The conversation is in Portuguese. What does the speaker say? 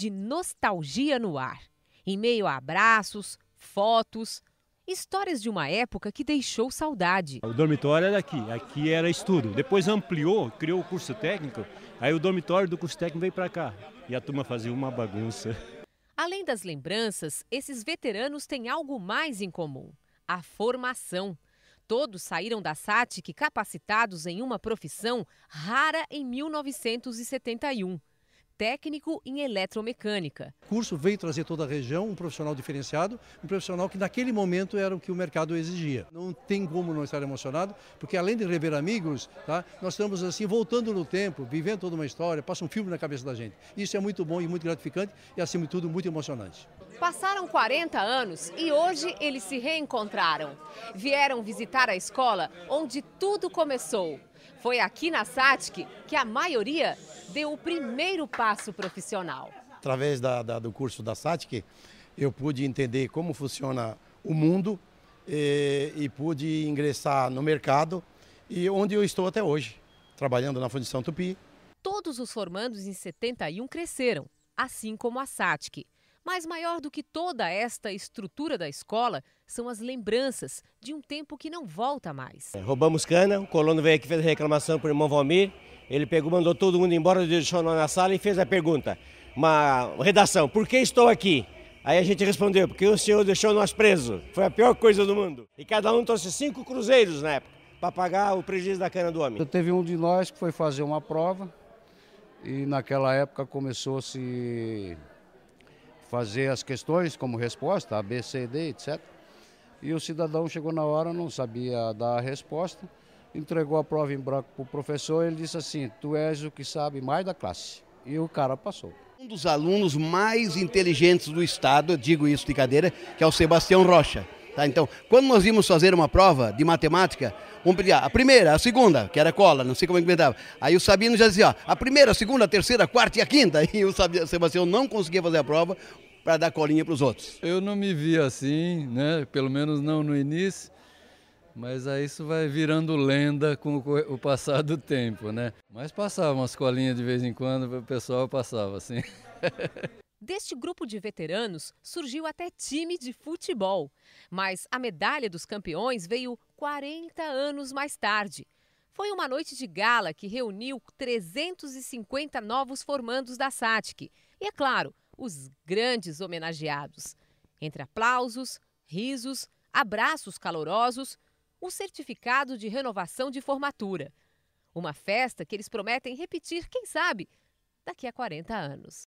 de nostalgia no ar, em meio a abraços, fotos, histórias de uma época que deixou saudade. O dormitório era aqui, aqui era estudo. Depois ampliou, criou o curso técnico, aí o dormitório do curso técnico veio para cá e a turma fazia uma bagunça. Além das lembranças, esses veteranos têm algo mais em comum: a formação. Todos saíram da SATIC capacitados em uma profissão rara em 1971 técnico em eletromecânica. O curso veio trazer toda a região um profissional diferenciado, um profissional que naquele momento era o que o mercado exigia. Não tem como não estar emocionado, porque além de rever amigos, tá, nós estamos assim voltando no tempo, vivendo toda uma história, passa um filme na cabeça da gente. Isso é muito bom e muito gratificante e, acima de tudo, muito emocionante. Passaram 40 anos e hoje eles se reencontraram. Vieram visitar a escola onde tudo começou. Foi aqui na SATIC que a maioria deu o primeiro passo profissional. Através da, da, do curso da SATIC, eu pude entender como funciona o mundo e, eh, e pude ingressar no mercado e onde eu estou até hoje, trabalhando na Fundição Tupi. Todos os formandos em 71 cresceram, assim como a SATIC. Mas maior do que toda esta estrutura da escola são as lembranças de um tempo que não volta mais. É, roubamos cana, o colono veio aqui fez a reclamação para o irmão Valmir. Ele pegou, mandou todo mundo embora, deixou nós na sala e fez a pergunta. Uma redação, por que estou aqui? Aí a gente respondeu, porque o senhor deixou nós presos. Foi a pior coisa do mundo. E cada um trouxe cinco cruzeiros na época para pagar o prejuízo da cana do homem. Então, teve um de nós que foi fazer uma prova e naquela época começou-se fazer as questões como resposta, A, B, C, D, etc. E o cidadão chegou na hora, não sabia dar a resposta, entregou a prova em branco para o professor e ele disse assim: Tu és o que sabe mais da classe. E o cara passou. Um dos alunos mais inteligentes do estado, eu digo isso de cadeira, que é o Sebastião Rocha. Tá? Então, quando nós íamos fazer uma prova de matemática, vamos pedir ah, a primeira, a segunda, que era cola, não sei como é que inventava. Aí o Sabino já dizia, ó, a primeira, a segunda, a terceira, a quarta e a quinta. E o Sebastião não conseguia fazer a prova para dar colinha para os outros. Eu não me vi assim, né? pelo menos não no início. Mas aí isso vai virando lenda com o passar do tempo, né? Mas passava umas colinhas de vez em quando, o pessoal passava assim. Deste grupo de veteranos surgiu até time de futebol. Mas a medalha dos campeões veio 40 anos mais tarde. Foi uma noite de gala que reuniu 350 novos formandos da SATIC. E, é claro, os grandes homenageados. Entre aplausos, risos, abraços calorosos, um certificado de renovação de formatura. Uma festa que eles prometem repetir, quem sabe, daqui a 40 anos.